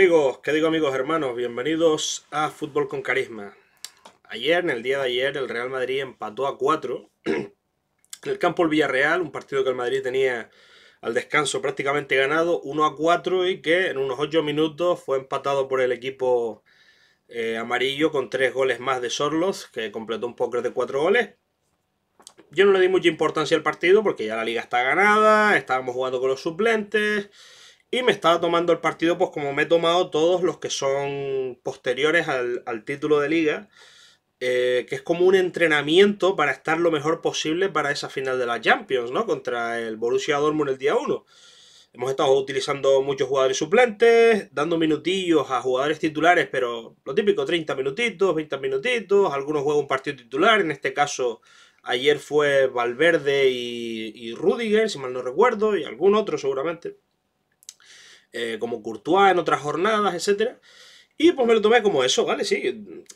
amigos, ¿qué digo amigos hermanos? Bienvenidos a Fútbol con Carisma. Ayer, en el día de ayer, el Real Madrid empató a 4 en el campo del Villarreal, un partido que el Madrid tenía al descanso prácticamente ganado, 1 a 4 y que en unos 8 minutos fue empatado por el equipo eh, amarillo con 3 goles más de Sorlos, que completó un póker de 4 goles. Yo no le di mucha importancia al partido porque ya la liga está ganada, estábamos jugando con los suplentes y me estaba tomando el partido, pues como me he tomado todos los que son posteriores al, título de liga, eh, que es como un entrenamiento para estar lo mejor posible para esa final de la Champions, ¿no? Contra el Borussia Dortmund el día 1. Hemos estado utilizando muchos jugadores suplentes, dando minutillos a jugadores titulares, pero lo típico, 30 minutitos, 20 minutitos, algunos juegan un partido titular, en este caso ayer fue Valverde y, y Rudiger, si mal no recuerdo, y algún otro seguramente. Eh, como Courtois en otras jornadas, etcétera. Y pues me lo tomé como eso, ¿vale? Sí,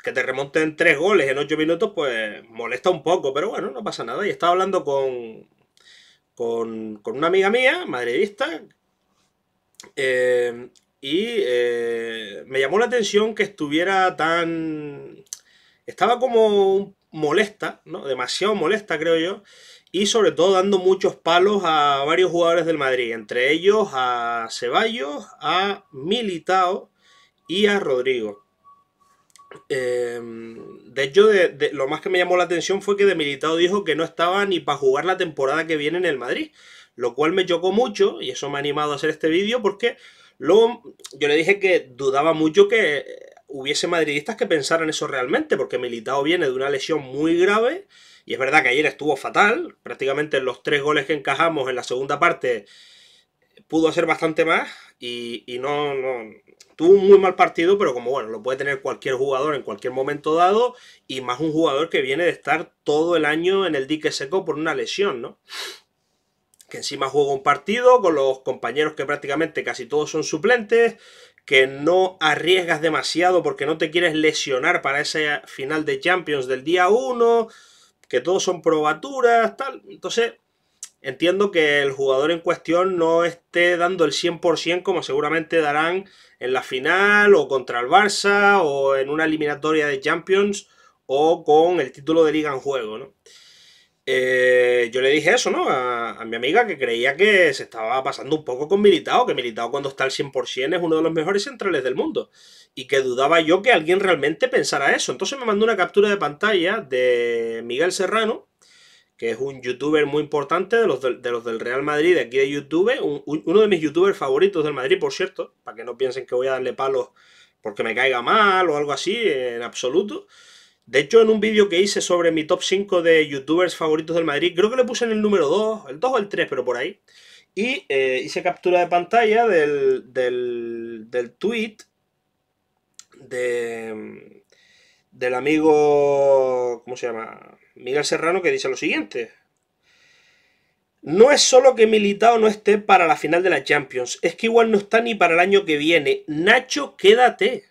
que te remonten tres goles en ocho minutos, pues molesta un poco, pero bueno, no pasa nada. Y estaba hablando con, con, una amiga mía, madridista, eh, y eh, me llamó la atención que estuviera tan... Estaba como molesta, ¿no? Demasiado molesta, creo yo y sobre todo dando muchos palos a varios jugadores del Madrid, entre ellos a Ceballos, a Militao y a Rodrigo. Em, de hecho, lo más que me llamó la atención fue que de Militao dijo que no estaba ni para jugar la temporada que viene en el Madrid, lo cual me chocó mucho y eso me ha animado a hacer este vídeo porque luego yo le dije que dudaba mucho que hubiese madridistas que pensaran eso realmente, porque Militao viene de una lesión muy grave y es verdad que ayer estuvo fatal, prácticamente los tres goles que encajamos en la segunda parte pudo hacer bastante más y, no, tuvo un muy mal partido, pero como bueno, lo puede tener cualquier jugador en cualquier momento dado, y más un jugador que viene de estar todo el año en el dique seco por una lesión, ¿no? Que encima juega un partido con los compañeros que prácticamente casi todos son suplentes, que no arriesgas demasiado porque no te quieres lesionar para ese final de Champions del día 1 que todos son probaturas, tal. Entonces, entiendo que el jugador en cuestión no esté dando el 100% como seguramente darán en la final o contra el Barça o en una eliminatoria de Champions o con el título de liga en juego, ¿no? Eh, yo le dije eso, ¿no? A, mi amiga que creía que se estaba pasando un poco con Militao, que Militao cuando está al 100% es uno de los mejores centrales del mundo y que dudaba yo que alguien realmente pensara eso. Entonces me mandó una captura de pantalla de Miguel Serrano, que es un youtuber muy importante de los, de, del Real Madrid, de aquí de YouTube, uno de mis youtubers favoritos del Madrid, por cierto, para que no piensen que voy a darle palos porque me caiga mal o algo así, en absoluto. De hecho, en un vídeo que hice sobre mi top 5 de youtubers favoritos del Madrid, creo que le puse en el número 2, el 2 o el 3, pero por ahí. Y eh, hice captura de pantalla del, del, del tweet del amigo, ¿cómo se llama? Miguel Serrano, que dice lo siguiente. No es solo que Militao no esté para la final de la Champions, es que igual no está ni para el año que viene. Nacho, quédate.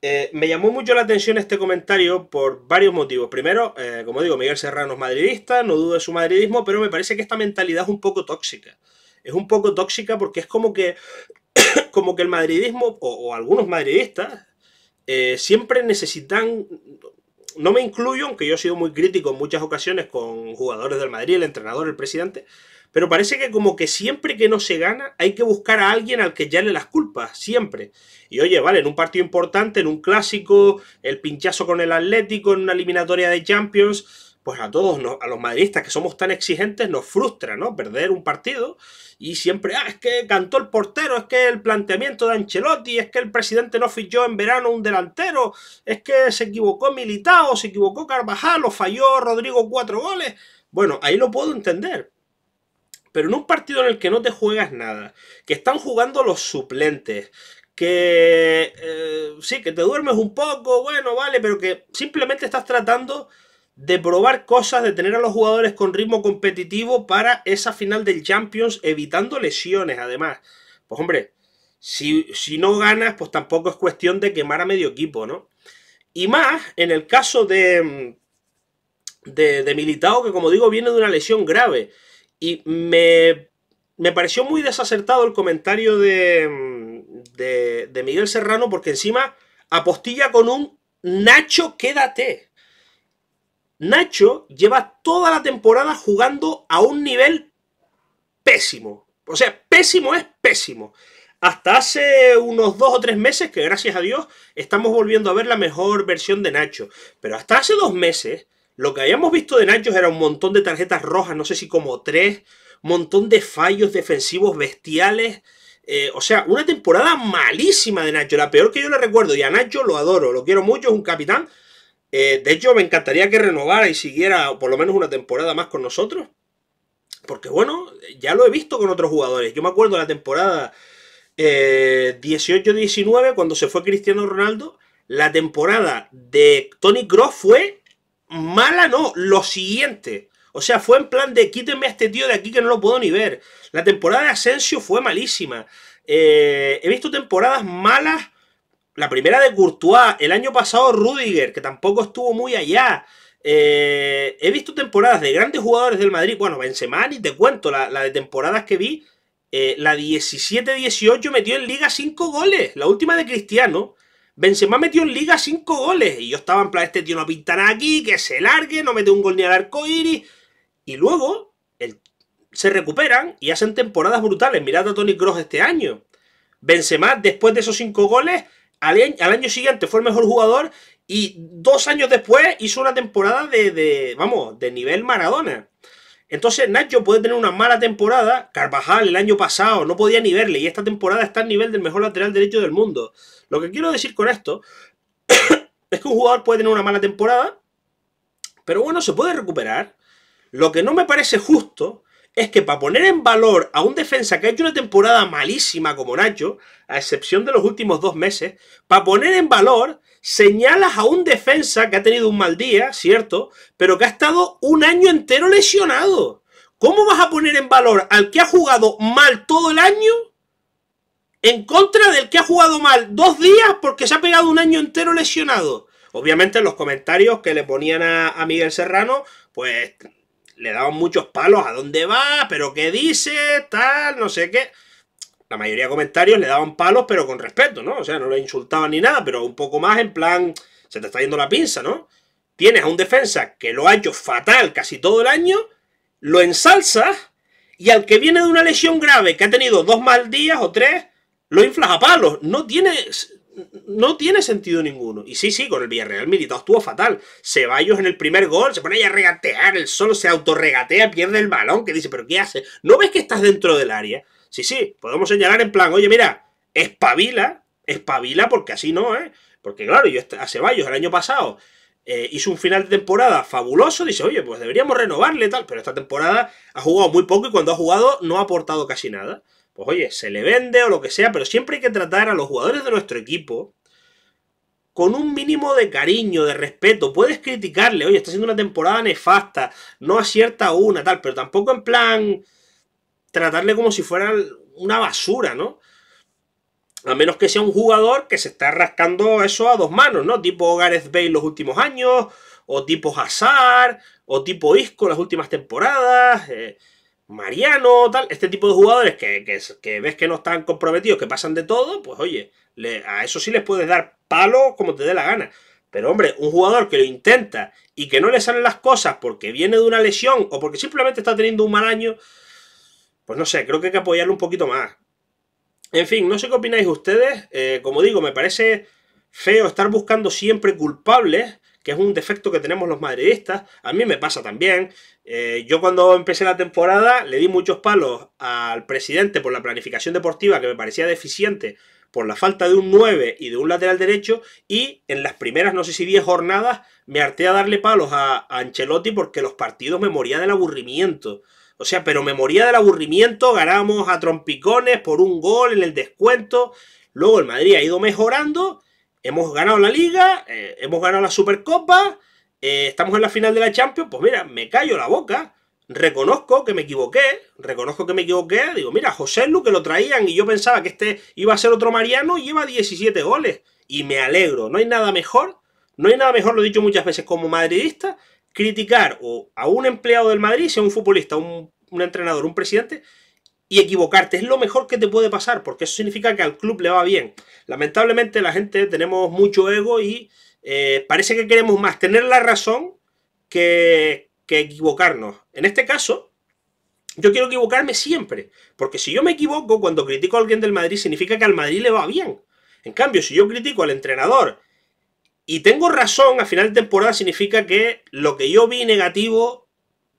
Eh, me llamó mucho la atención este comentario por varios motivos. Primero, eh, como digo, Miguel Serrano es madridista, no dudo de su madridismo, pero me parece que esta mentalidad es un poco tóxica. Es un poco tóxica porque es como que como que el madridismo o, algunos madridistas eh, siempre necesitan, no me incluyo, aunque yo he sido muy crítico en muchas ocasiones con jugadores del Madrid, el entrenador, el presidente, pero parece que como que siempre que no se gana hay que buscar a alguien al que le las culpas, siempre. Y oye, vale, en un partido importante, en un clásico, el pinchazo con el Atlético, en una eliminatoria de Champions, pues a todos, a los madridistas que somos tan exigentes, nos frustra, ¿no? Perder un partido y siempre, ah, es que cantó el portero, es que el planteamiento de Ancelotti, es que el presidente no fichó en verano un delantero, es que se equivocó Militao, se equivocó Carvajal, o falló Rodrigo cuatro goles. Bueno, ahí lo puedo entender. Pero en un partido en el que no te juegas nada, que están jugando los suplentes, que eh, sí, que te duermes un poco, bueno, vale, pero que simplemente estás tratando de probar cosas, de tener a los jugadores con ritmo competitivo para esa final del Champions, evitando lesiones además. Pues hombre, si, no ganas, pues tampoco es cuestión de quemar a medio equipo, ¿no? Y más en el caso de, de, que como digo, viene de una lesión grave. Y me, me pareció muy desacertado el comentario de, de Miguel Serrano, porque encima apostilla con un Nacho, quédate. Nacho lleva toda la temporada jugando a un nivel pésimo. O sea, pésimo es pésimo. Hasta hace unos dos o tres meses, que gracias a Dios estamos volviendo a ver la mejor versión de Nacho. Pero hasta hace dos meses, lo que habíamos visto de Nacho era un montón de tarjetas rojas, no sé si como tres, montón de fallos defensivos bestiales. Eh, o sea, una temporada malísima de Nacho, la peor que yo le recuerdo. Y a Nacho lo adoro, lo quiero mucho, es un capitán, eh, de hecho, me encantaría que renovara y siguiera por lo menos una temporada más con nosotros. Porque bueno, ya lo he visto con otros jugadores. Yo me acuerdo la temporada 18-19, eh, cuando se fue Cristiano Ronaldo, la temporada de Tony Cross fue mala, no, lo siguiente. O sea, fue en plan de quítenme a este tío de aquí que no lo puedo ni ver. La temporada de Asensio fue malísima. Eh, he visto temporadas malas la primera de Courtois, el año pasado Rudiger, que tampoco estuvo muy allá. Eh, he visto temporadas de grandes jugadores del Madrid, bueno, Benzema, y te cuento, la, de temporadas que vi, eh, la 17-18 metió en Liga 5 goles, la última de Cristiano. Benzema metió en Liga 5 goles, y yo estaba en plan, este tío no pintará aquí, que se largue, no mete un gol ni al arco iris. Y luego se recuperan y hacen temporadas brutales. Mirad a Tony Cross este año. Benzema, después de esos 5 goles, al, año siguiente fue el mejor jugador y dos años después hizo una temporada de, de vamos, de nivel Maradona. Entonces Nacho puede tener una mala temporada. Carvajal el año pasado no podía ni verle y esta temporada está al nivel del mejor lateral derecho del mundo. Lo que quiero decir con esto es que un jugador puede tener una mala temporada, pero bueno, se puede recuperar. Lo que no me parece justo es que para poner en valor a un defensa que ha hecho una temporada malísima como Nacho, a excepción de los últimos dos meses, para poner en valor señalas a un defensa que ha tenido un mal día, cierto, pero que ha estado un año entero lesionado. ¿Cómo vas a poner en valor al que ha jugado mal todo el año en contra del que ha jugado mal dos días porque se ha pegado un año entero lesionado? Obviamente los comentarios que le ponían a, a Miguel Serrano, pues le daban muchos palos, ¿a dónde va? ¿Pero qué dice? Tal, no sé qué. La mayoría de comentarios le daban palos, pero con respeto, ¿no? O sea, no le insultaban ni nada, pero un poco más en plan, se te está yendo la pinza, ¿no? Tienes a un defensa que lo ha hecho fatal casi todo el año, lo ensalzas, y al que viene de una lesión grave, que ha tenido dos mal días o tres, lo inflas a palos. No tiene no tiene sentido ninguno. Y sí, sí, con el Villarreal Militado estuvo fatal. Ceballos en el primer gol se pone ahí a regatear, el solo se autorregatea, pierde el balón, que dice, pero ¿qué hace? ¿No ves que estás dentro del área? Sí, sí, podemos señalar en plan, oye, mira, espabila, espabila porque así no, ¿eh? Porque claro, yo a Ceballos el año pasado eh, hizo un final de temporada fabuloso, dice, oye, pues deberíamos renovarle tal, pero esta temporada ha jugado muy poco y cuando ha jugado no ha aportado casi nada pues oye, se le vende o lo que sea, pero siempre hay que tratar a los jugadores de nuestro equipo con un mínimo de cariño, de respeto. Puedes criticarle, oye, está siendo una temporada nefasta, no acierta una, tal, pero tampoco en plan tratarle como si fuera una basura, ¿no? A menos que sea un jugador que se está rascando eso a dos manos, ¿no? Tipo Gareth Bale los últimos años, o tipo Hazard, o tipo Isco las últimas temporadas. Eh, Mariano, tal, este tipo de jugadores que, ves que no están comprometidos, que pasan de todo, pues oye, a eso sí les puedes dar palo como te dé la gana. Pero hombre, un jugador que lo intenta y que no le salen las cosas porque viene de una lesión o porque simplemente está teniendo un mal año, pues no sé, creo que hay que apoyarlo un poquito más. En fin, no sé qué opináis ustedes. Eh, como digo, me parece feo estar buscando siempre culpables que es un defecto que tenemos los madridistas. A mí me pasa también. Eh, yo cuando empecé la temporada le di muchos palos al presidente por la planificación deportiva que me parecía deficiente por la falta de un 9 y de un lateral derecho y en las primeras, no sé si 10 jornadas, me harté a darle palos a, Ancelotti porque los partidos me moría del aburrimiento. O sea, pero me moría del aburrimiento, ganamos a trompicones por un gol en el descuento. Luego el Madrid ha ido mejorando hemos ganado la liga, eh, hemos ganado la Supercopa, eh, estamos en la final de la Champions, pues mira, me callo la boca, reconozco que me equivoqué, reconozco que me equivoqué, digo, mira, José Lu que lo traían y yo pensaba que este iba a ser otro Mariano lleva 17 goles. Y me alegro, no hay nada mejor, no hay nada mejor, lo he dicho muchas veces como madridista, criticar o a un empleado del Madrid, sea un futbolista, un entrenador, un presidente, y equivocarte. Es lo mejor que te puede pasar, porque eso significa que al club le va bien. Lamentablemente la gente tenemos mucho ego y eh, parece que queremos más tener la razón que, que equivocarnos. En este caso, yo quiero equivocarme siempre, porque si yo me equivoco cuando critico a alguien del Madrid, significa que al Madrid le va bien. En cambio, si yo critico al entrenador y tengo razón a final de temporada, significa que lo que yo vi negativo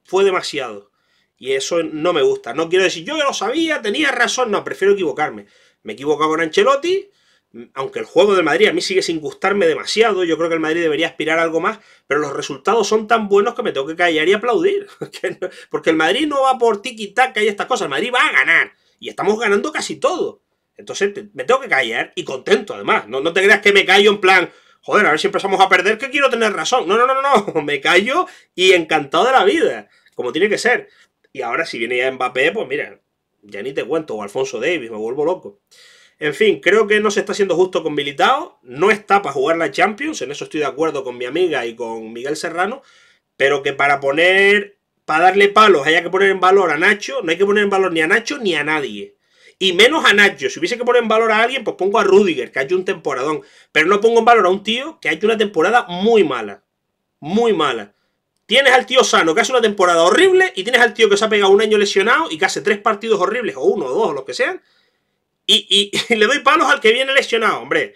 fue demasiado. Y eso no me gusta. No quiero decir, yo ya lo sabía, tenía razón. No, prefiero equivocarme. Me equivoco con Ancelotti, aunque el juego del Madrid a mí sigue sin gustarme demasiado, yo creo que el Madrid debería aspirar algo más, pero los resultados son tan buenos que me tengo que callar y aplaudir. Porque el Madrid no va por tiki-taka y estas cosas, el Madrid va a ganar. Y estamos ganando casi todo. Entonces me tengo que callar y contento además. No, no te creas que me callo en plan, joder, a ver si empezamos a perder, que quiero tener razón. no, no, no, no, me callo y encantado de la vida, como tiene que ser. Y ahora si viene ya Mbappé, pues mira, ya ni te cuento, o Alfonso Davis, me vuelvo loco. En fin, creo que no se está haciendo justo con Militao, no está para jugar la Champions, en eso estoy de acuerdo con mi amiga y con Miguel Serrano, pero que para poner, para darle palos, haya que poner en valor a Nacho, no hay que poner en valor ni a Nacho ni a nadie. Y menos a Nacho, si hubiese que poner en valor a alguien, pues pongo a Rudiger, que ha hecho un temporadón, pero no pongo en valor a un tío que ha hecho una temporada muy mala, muy mala. Tienes al tío sano que hace una temporada horrible y tienes al tío que se ha pegado un año lesionado y que hace tres partidos horribles, o uno, o dos, o lo que sean, y, le doy palos al que viene lesionado, hombre.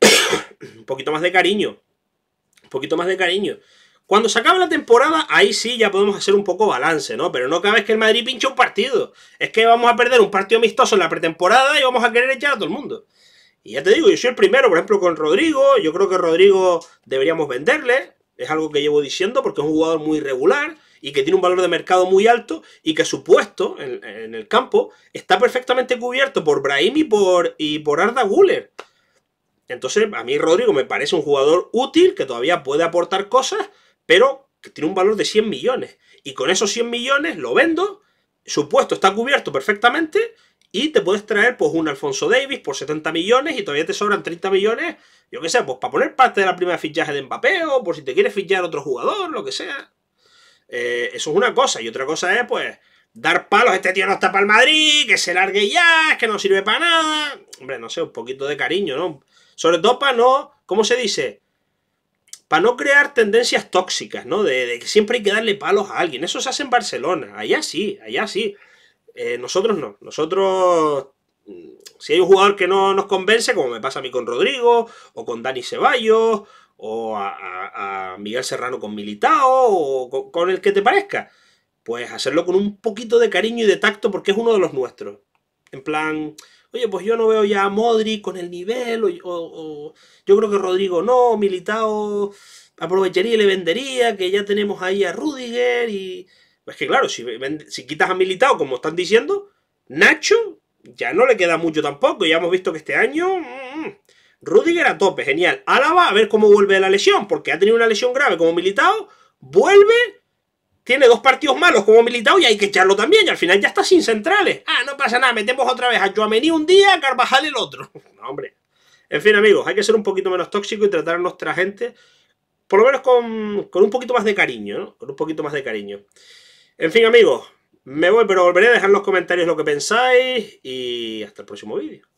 un poquito más de cariño. Un poquito más de cariño. Cuando se acabe la temporada, ahí sí ya podemos hacer un poco balance, ¿no? Pero no cada vez que el Madrid pinche un partido. Es que vamos a perder un partido amistoso en la pretemporada y vamos a querer echar a todo el mundo. Y ya te digo, yo soy el primero, por ejemplo, con Rodrigo. Yo creo que Rodrigo deberíamos venderle. Es algo que llevo diciendo porque es un jugador muy regular y que tiene un valor de mercado muy alto y que su puesto en, el campo está perfectamente cubierto por Brahim y por, y por Arda Guller. Entonces, a mí Rodrigo me parece un jugador útil que todavía puede aportar cosas, pero que tiene un valor de 100 millones. Y con esos 100 millones lo vendo, su puesto está cubierto perfectamente y te puedes traer, pues, un Alfonso Davis por 70 millones y todavía te sobran 30 millones, yo qué sé, pues para poner parte de la primera fichaje de Mbappé o por si te quieres fichar otro jugador, lo que sea. Eh, eso es una cosa. Y otra cosa es, pues, dar palos. Este tío no está para el Madrid, que se largue ya, que no sirve para nada. Hombre, no sé, un poquito de cariño, ¿no? Sobre todo para no, ¿cómo se dice? Para no crear tendencias tóxicas, ¿no? De, de que siempre hay que darle palos a alguien. Eso se hace en Barcelona. Allá sí, allá sí. Eh, nosotros no. Nosotros, mm, si hay un jugador que no nos convence, como me pasa a mí con Rodrigo, o con Dani Ceballos, o a, Miguel Serrano con Militao, o con, el que te parezca, pues hacerlo con un poquito de cariño y de tacto porque es uno de los nuestros. En plan, oye, pues yo no veo ya a Modri con el nivel, o, o, yo creo que Rodrigo no, Militao aprovecharía y le vendería, que ya tenemos ahí a Rudiger y es que claro, si, quitas a Militao, como están diciendo, Nacho ya no le queda mucho tampoco. Ya hemos visto que este año... Mm, mm, Rudiger a tope, genial. Álava, a ver cómo vuelve la lesión, porque ha tenido una lesión grave como Militao. Vuelve, tiene dos partidos malos como Militao y hay que echarlo también. Y al final ya está sin centrales. Ah, no pasa nada, metemos otra vez a Joamení un día, a Carvajal el otro. No, hombre. En fin, amigos, hay que ser un poquito menos tóxico y tratar a nuestra gente, por lo menos con, con un poquito más de cariño, ¿no? Con un poquito más de cariño. En fin, amigos, me voy, pero volveré a dejar en los comentarios lo que pensáis y hasta el próximo vídeo.